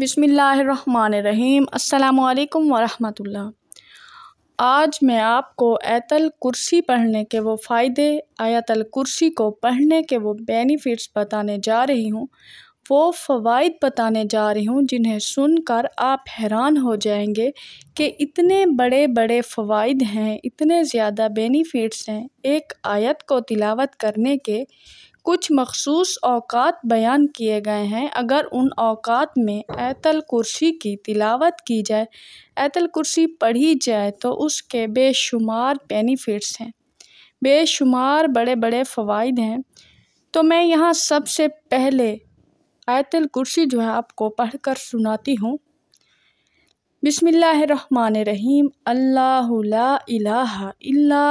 बिसमीम् अल्लाम वरहमतुल्ला आज मैं आपको आयतल कुर्सी पढ़ने के वो फ़ायदे आयतल कुर्सी को पढ़ने के वो बेनिफिट्स बताने जा रही हूँ वो फ़वाद बताने जा रही हूँ जिन्हें सुनकर आप हैरान हो जाएंगे कि इतने बड़े बड़े फ़वाद हैं इतने ज़्यादा बेनिफिट्स हैं एक आयत को तिलावत करने के कुछ मखसूस अवक़ात बयान किए गए हैं अगर उन अवक़ात में आयतुल कुर्सी की तिलावत की जाए आयतुल कुर्सी पढ़ी जाए तो उसके बेशुमार बेनिफिट्स हैं बेशुमार बड़े बड़े फ़वाद हैं तो मैं यहाँ सबसे पहले आयतल कुर्सी जो है आपको पढ़कर सुनाती हूँ बिसमीम अल्लाह इलाहा इल्ला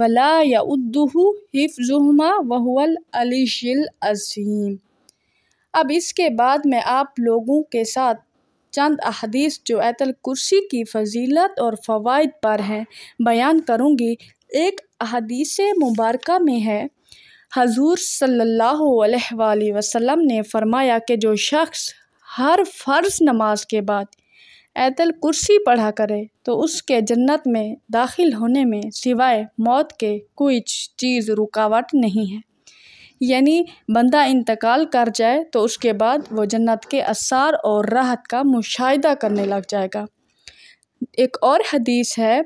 वला याउद्दू हिफ्जुमा वहुअल अलीशिल अजीम अब इसके बाद मैं आप लोगों के साथ चंद अहदीस जो ऐतल कुर्सी की फजीलत और फ़वाद पर हैं बयान करूँगी एक अहदीस मुबारक में है हजूर सल्ला वसम ने फरमाया कि जो शख्स हर फ़र्ज़ नमाज के बाद ऐतल कुर्सी पढ़ा करे तो उसके जन्नत में दाखिल होने में सिवाय मौत के कोई चीज़ रुकावट नहीं है यानी बंदा इंतकाल कर जाए तो उसके बाद वो जन्नत के असार और राहत का मुशाह करने लग जाएगा एक और हदीस है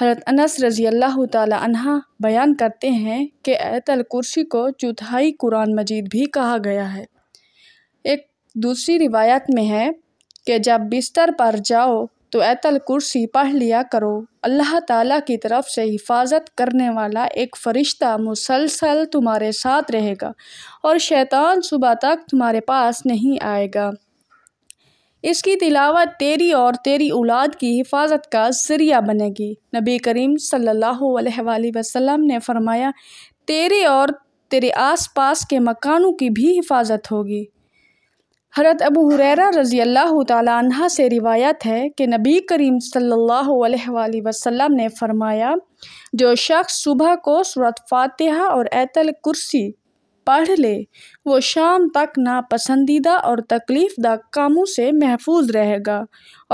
हजरत अनस रज़ी अल्लाह तहा बयान करते हैं कि ऐतल कुर्सी को चौथाई कुरान मजीद भी कहा गया है एक दूसरी रिवायत में है कि जब बिस्तर पर जाओ तो ऐतल कुर्सी पढ़ लिया करो अल्लाह ताला की तरफ से हिफाजत करने वाला एक फ़रिश्ता मुसलसल तुम्हारे साथ रहेगा और शैतान सुबह तक तुम्हारे पास नहीं आएगा इसकी तिलावत तेरी और तेरी औलाद की हिफाजत का ज़रिया बनेगी नबी करीम सल्लल्लाहु अलैहि वसल्लम ने फरमाया तेरे और तेरे आसपास के मकानों की भी हिफाजत होगी हरत अबू हुरैरा रज़ी अल्लाह तह से रिवायत है कि नबी करीम सल्लल्लाहु अलैहि वसल्लम ने फरमाया जो शख्स सुबह को सूरत फातिहा और ऐतल कुर्सी पढ़ ले वो शाम तक नापसंदीदा और तकलीफ़दा कामों से महफूज रहेगा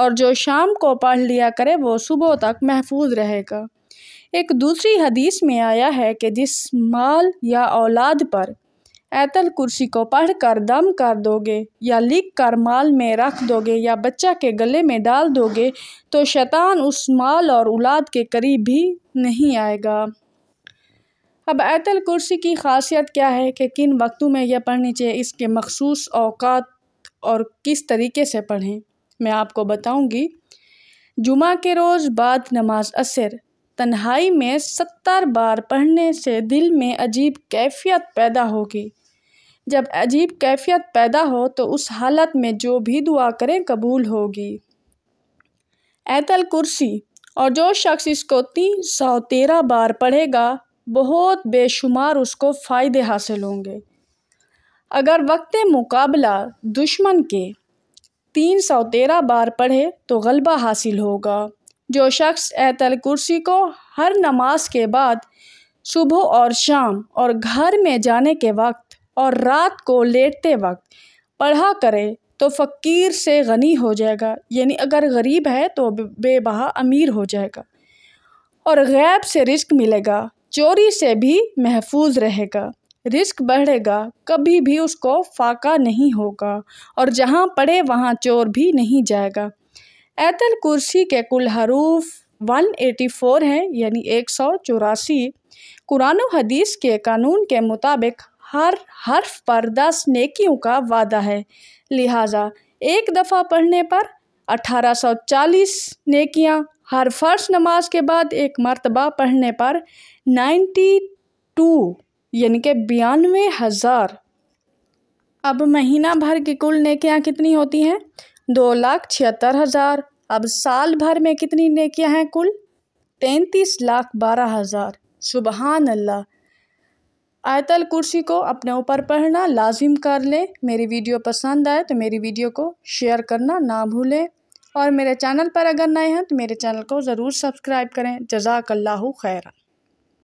और जो शाम को पढ़ लिया करे वो सुबह तक महफूज रहेगा एक दूसरी हदीस में आया है कि जिस माल या औलाद पर ऐतल कुर्सी को पढ़कर दम कर दोगे या लिख कर माल में रख दोगे या बच्चा के गले में डाल दोगे तो शैतान उस माल और औलाद के करीब भी नहीं आएगा अब ऐतल कुर्सी की खासियत क्या है कि किन वक्तों में यह पढ़नी चाहिए इसके मखसूस अवकात और किस तरीके से पढ़ें मैं आपको बताऊंगी जुमा के रोज़ बाद नमाज असर तन्हाई में सत्तर बार पढ़ने से दिल में अजीब कैफियत पैदा होगी जब अजीब कैफियत पैदा हो तो उस हालत में जो भी दुआ करें कबूल होगी ऐतल कुर्सी और जो शख्स इसको तीन सौ तेरह बार पढ़ेगा बहुत बेशुमार उसको फ़ायदे हासिल होंगे अगर वक्त मुकाबला दुश्मन के तीन सौ तेरह बार पढ़े तो गलबा हासिल होगा जो शख्स ऐतल कुर्सी को हर नमाज के बाद सुबह और शाम और घर में जाने के वक्त और रात को लेटते वक्त पढ़ा करे तो फ़कीर से गनी हो जाएगा यानी अगर गरीब है तो बेबहा अमीर हो जाएगा और गैब से रिस्क मिलेगा चोरी से भी महफूज रहेगा रिस्क बढ़ेगा कभी भी उसको फाका नहीं होगा और जहाँ पड़े वहाँ चोर भी नहीं जाएगा ऐतल कुर्सी के कुल हरूफ 184 हैं यानी एक सौ चौरासी कुरान हदीस के कानून के मुताबिक हर हर्फ पर दस नेकियों का वादा है लिहाजा एक दफ़ा पढ़ने पर 1840 नेकियां हर फर्श नमाज के बाद एक मरतबा पढ़ने पर 92 यानी कि बयानवे हज़ार अब महीना भर की कुल नेकियां कितनी होती हैं दो लाख छिहत्तर हज़ार अब साल भर में कितनी नेकियां हैं कुल तैंतीस लाख बारह हज़ार सुबहान अल्लाह आयतल कुर्सी को अपने ऊपर पढ़ना लाजिम कर लें मेरी वीडियो पसंद आए तो मेरी वीडियो को शेयर करना ना भूलें और मेरे चैनल पर अगर नए हैं तो मेरे चैनल को ज़रूर सब्सक्राइब करें जजाकल्ला खैरा